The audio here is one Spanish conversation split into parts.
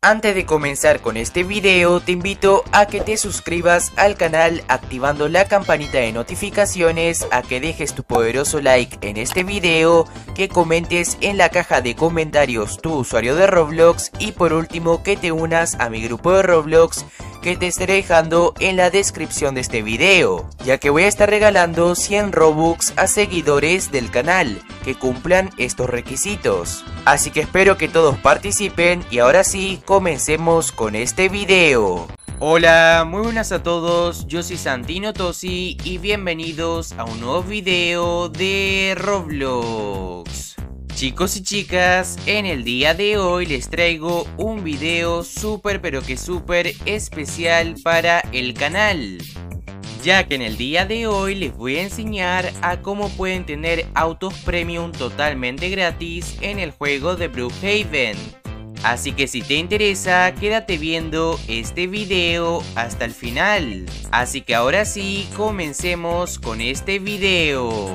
Antes de comenzar con este video te invito a que te suscribas al canal activando la campanita de notificaciones, a que dejes tu poderoso like en este video, que comentes en la caja de comentarios tu usuario de Roblox y por último que te unas a mi grupo de Roblox que te estaré dejando en la descripción de este video, ya que voy a estar regalando 100 Robux a seguidores del canal que cumplan estos requisitos. Así que espero que todos participen y ahora sí, comencemos con este video. Hola, muy buenas a todos, yo soy Santino Tosi y bienvenidos a un nuevo video de Roblox. Chicos y chicas, en el día de hoy les traigo un video súper pero que súper especial para el canal ya que en el día de hoy les voy a enseñar a cómo pueden tener autos premium totalmente gratis en el juego de Brookhaven. Así que si te interesa, quédate viendo este video hasta el final. Así que ahora sí, comencemos con este video.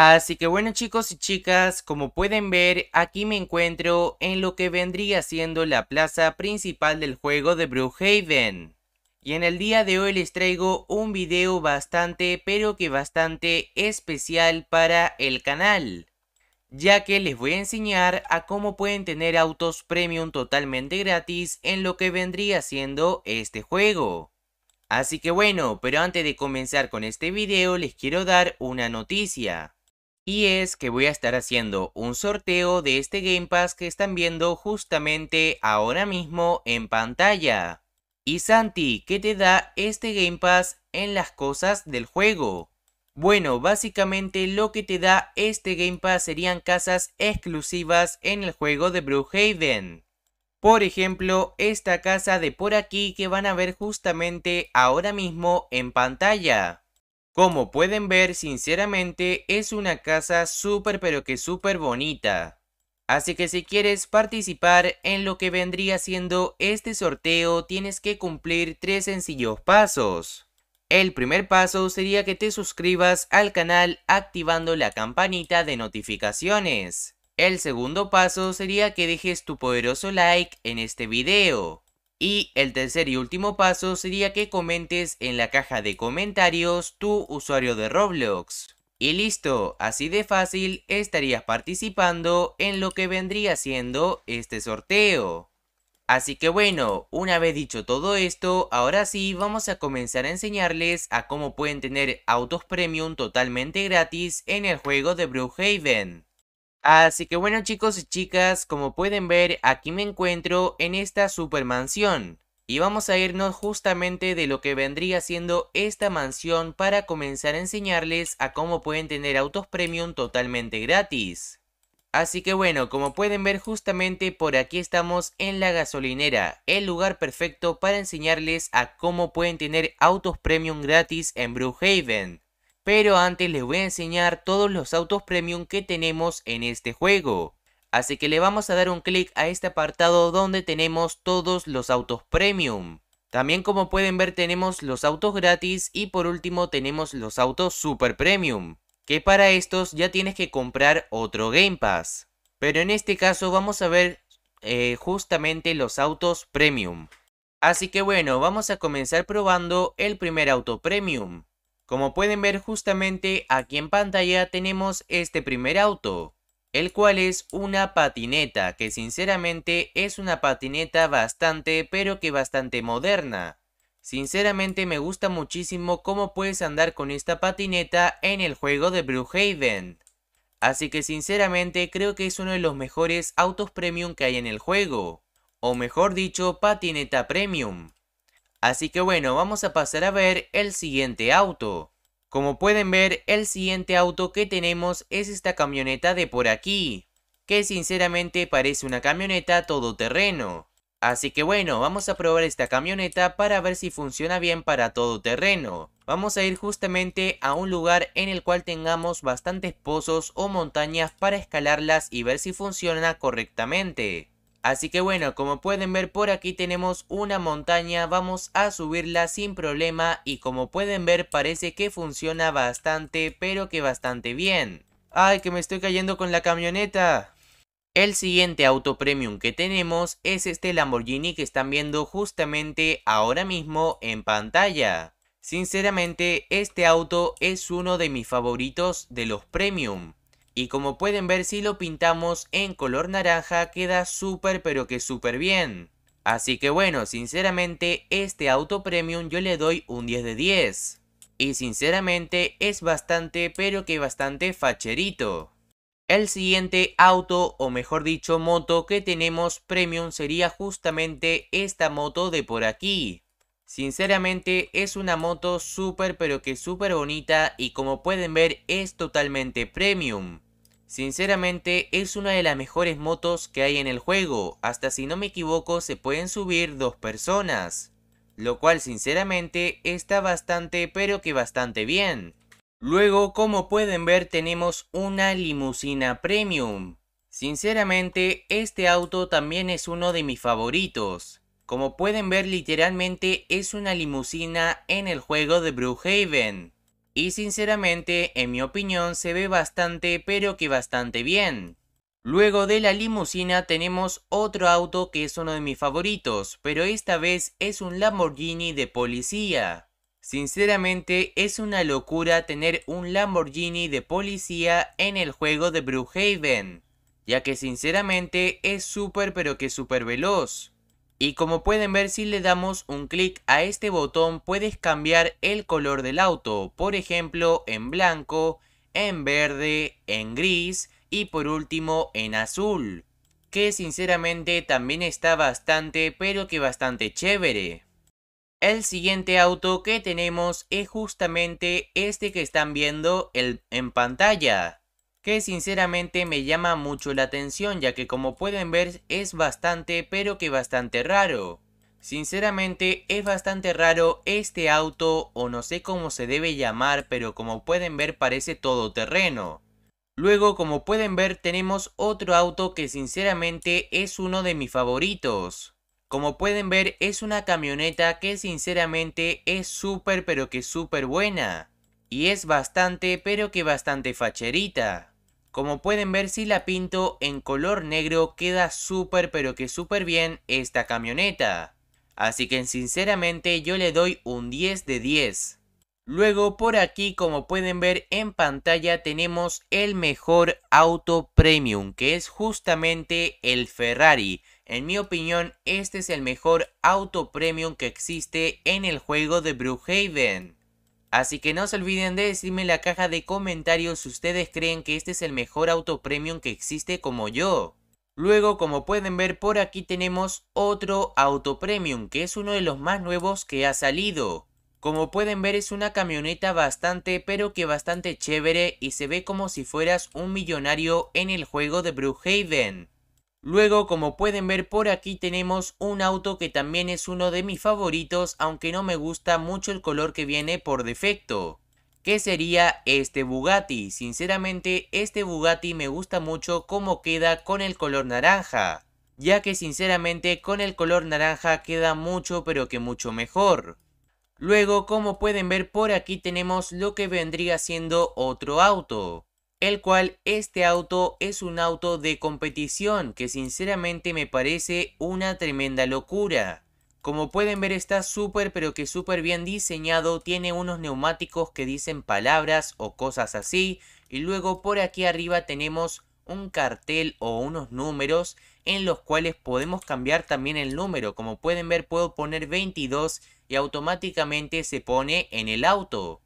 Así que bueno chicos y chicas, como pueden ver, aquí me encuentro en lo que vendría siendo la plaza principal del juego de Brewhaven. Y en el día de hoy les traigo un video bastante, pero que bastante especial para el canal. Ya que les voy a enseñar a cómo pueden tener autos premium totalmente gratis en lo que vendría siendo este juego. Así que bueno, pero antes de comenzar con este video les quiero dar una noticia. Y es que voy a estar haciendo un sorteo de este Game Pass que están viendo justamente ahora mismo en pantalla. Y Santi, ¿qué te da este Game Pass en las cosas del juego? Bueno, básicamente lo que te da este Game Pass serían casas exclusivas en el juego de Brookhaven. Por ejemplo, esta casa de por aquí que van a ver justamente ahora mismo en pantalla. Como pueden ver, sinceramente es una casa súper pero que súper bonita. Así que si quieres participar en lo que vendría siendo este sorteo, tienes que cumplir tres sencillos pasos. El primer paso sería que te suscribas al canal activando la campanita de notificaciones. El segundo paso sería que dejes tu poderoso like en este video. Y el tercer y último paso sería que comentes en la caja de comentarios tu usuario de Roblox. Y listo, así de fácil estarías participando en lo que vendría siendo este sorteo. Así que bueno, una vez dicho todo esto, ahora sí vamos a comenzar a enseñarles a cómo pueden tener autos premium totalmente gratis en el juego de Brookhaven. Así que bueno chicos y chicas, como pueden ver, aquí me encuentro en esta super mansión. Y vamos a irnos justamente de lo que vendría siendo esta mansión para comenzar a enseñarles a cómo pueden tener autos premium totalmente gratis. Así que bueno, como pueden ver justamente por aquí estamos en la gasolinera, el lugar perfecto para enseñarles a cómo pueden tener autos premium gratis en Brookhaven pero antes les voy a enseñar todos los autos premium que tenemos en este juego. Así que le vamos a dar un clic a este apartado donde tenemos todos los autos premium. También como pueden ver tenemos los autos gratis y por último tenemos los autos super premium. Que para estos ya tienes que comprar otro Game Pass. Pero en este caso vamos a ver eh, justamente los autos premium. Así que bueno, vamos a comenzar probando el primer auto premium. Como pueden ver justamente aquí en pantalla tenemos este primer auto, el cual es una patineta, que sinceramente es una patineta bastante, pero que bastante moderna. Sinceramente me gusta muchísimo cómo puedes andar con esta patineta en el juego de Blue Haven. Así que sinceramente creo que es uno de los mejores autos premium que hay en el juego. O mejor dicho, patineta premium. Así que bueno, vamos a pasar a ver el siguiente auto. Como pueden ver, el siguiente auto que tenemos es esta camioneta de por aquí, que sinceramente parece una camioneta todoterreno. Así que bueno, vamos a probar esta camioneta para ver si funciona bien para todoterreno. Vamos a ir justamente a un lugar en el cual tengamos bastantes pozos o montañas para escalarlas y ver si funciona correctamente. Así que bueno, como pueden ver por aquí tenemos una montaña, vamos a subirla sin problema y como pueden ver parece que funciona bastante, pero que bastante bien. ¡Ay, que me estoy cayendo con la camioneta! El siguiente auto premium que tenemos es este Lamborghini que están viendo justamente ahora mismo en pantalla. Sinceramente, este auto es uno de mis favoritos de los premium. Y como pueden ver si lo pintamos en color naranja queda súper pero que súper bien. Así que bueno, sinceramente este auto premium yo le doy un 10 de 10. Y sinceramente es bastante pero que bastante facherito. El siguiente auto o mejor dicho moto que tenemos premium sería justamente esta moto de por aquí. Sinceramente es una moto súper pero que súper bonita y como pueden ver es totalmente premium. Sinceramente es una de las mejores motos que hay en el juego, hasta si no me equivoco se pueden subir dos personas. Lo cual sinceramente está bastante pero que bastante bien. Luego como pueden ver tenemos una limusina premium. Sinceramente este auto también es uno de mis favoritos. Como pueden ver literalmente es una limusina en el juego de Brookhaven. Y sinceramente, en mi opinión, se ve bastante, pero que bastante bien. Luego de la limusina tenemos otro auto que es uno de mis favoritos, pero esta vez es un Lamborghini de policía. Sinceramente es una locura tener un Lamborghini de policía en el juego de Brookhaven, ya que sinceramente es súper pero que súper veloz. Y como pueden ver si le damos un clic a este botón puedes cambiar el color del auto, por ejemplo en blanco, en verde, en gris y por último en azul. Que sinceramente también está bastante pero que bastante chévere. El siguiente auto que tenemos es justamente este que están viendo el, en pantalla que sinceramente me llama mucho la atención ya que como pueden ver es bastante pero que bastante raro. Sinceramente es bastante raro este auto o no sé cómo se debe llamar pero como pueden ver parece todoterreno. Luego como pueden ver tenemos otro auto que sinceramente es uno de mis favoritos. Como pueden ver es una camioneta que sinceramente es súper pero que súper buena. Y es bastante, pero que bastante facherita. Como pueden ver si la pinto en color negro queda súper pero que súper bien esta camioneta. Así que sinceramente yo le doy un 10 de 10. Luego por aquí como pueden ver en pantalla tenemos el mejor auto premium que es justamente el Ferrari. En mi opinión este es el mejor auto premium que existe en el juego de Brookhaven. Así que no se olviden de decirme en la caja de comentarios si ustedes creen que este es el mejor auto premium que existe como yo. Luego, como pueden ver por aquí tenemos otro auto premium, que es uno de los más nuevos que ha salido. Como pueden ver es una camioneta bastante pero que bastante chévere y se ve como si fueras un millonario en el juego de Brookhaven. Luego, como pueden ver por aquí, tenemos un auto que también es uno de mis favoritos, aunque no me gusta mucho el color que viene por defecto. Que sería este Bugatti. Sinceramente, este Bugatti me gusta mucho cómo queda con el color naranja. Ya que sinceramente con el color naranja queda mucho pero que mucho mejor. Luego, como pueden ver por aquí, tenemos lo que vendría siendo otro auto el cual este auto es un auto de competición que sinceramente me parece una tremenda locura. Como pueden ver está súper pero que súper bien diseñado, tiene unos neumáticos que dicen palabras o cosas así y luego por aquí arriba tenemos un cartel o unos números en los cuales podemos cambiar también el número. Como pueden ver puedo poner 22 y automáticamente se pone en el auto.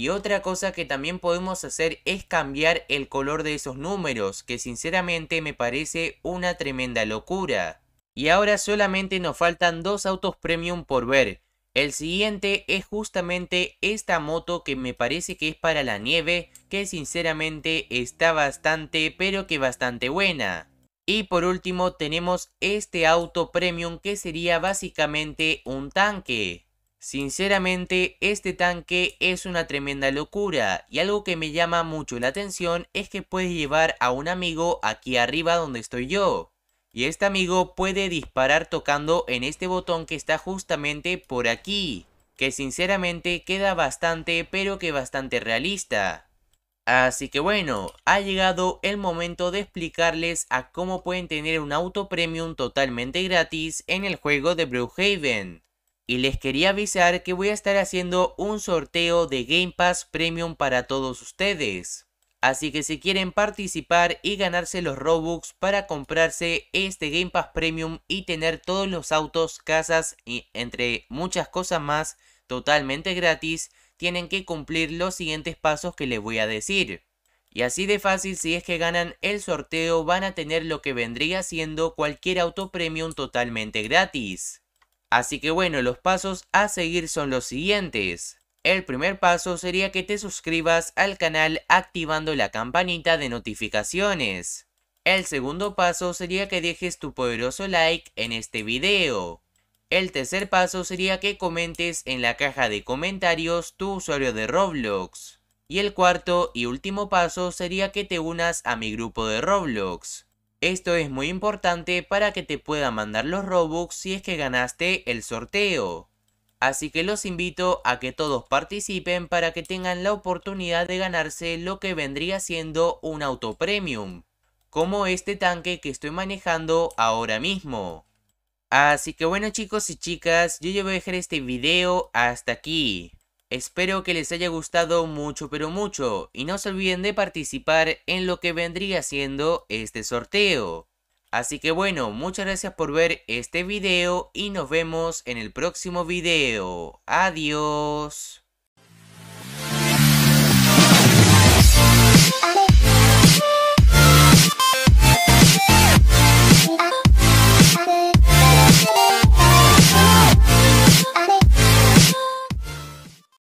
Y otra cosa que también podemos hacer es cambiar el color de esos números, que sinceramente me parece una tremenda locura. Y ahora solamente nos faltan dos autos premium por ver. El siguiente es justamente esta moto que me parece que es para la nieve, que sinceramente está bastante, pero que bastante buena. Y por último tenemos este auto premium que sería básicamente un tanque. Sinceramente, este tanque es una tremenda locura y algo que me llama mucho la atención es que puede llevar a un amigo aquí arriba donde estoy yo. Y este amigo puede disparar tocando en este botón que está justamente por aquí, que sinceramente queda bastante pero que bastante realista. Así que bueno, ha llegado el momento de explicarles a cómo pueden tener un auto premium totalmente gratis en el juego de Brewhaven y les quería avisar que voy a estar haciendo un sorteo de Game Pass Premium para todos ustedes. Así que si quieren participar y ganarse los Robux para comprarse este Game Pass Premium y tener todos los autos, casas y entre muchas cosas más totalmente gratis, tienen que cumplir los siguientes pasos que les voy a decir. Y así de fácil si es que ganan el sorteo van a tener lo que vendría siendo cualquier auto premium totalmente gratis. Así que bueno, los pasos a seguir son los siguientes. El primer paso sería que te suscribas al canal activando la campanita de notificaciones. El segundo paso sería que dejes tu poderoso like en este video. El tercer paso sería que comentes en la caja de comentarios tu usuario de Roblox. Y el cuarto y último paso sería que te unas a mi grupo de Roblox. Esto es muy importante para que te puedan mandar los Robux si es que ganaste el sorteo. Así que los invito a que todos participen para que tengan la oportunidad de ganarse lo que vendría siendo un auto premium. Como este tanque que estoy manejando ahora mismo. Así que bueno chicos y chicas, yo ya voy a dejar este video hasta aquí. Espero que les haya gustado mucho pero mucho y no se olviden de participar en lo que vendría siendo este sorteo. Así que bueno, muchas gracias por ver este video y nos vemos en el próximo video. Adiós.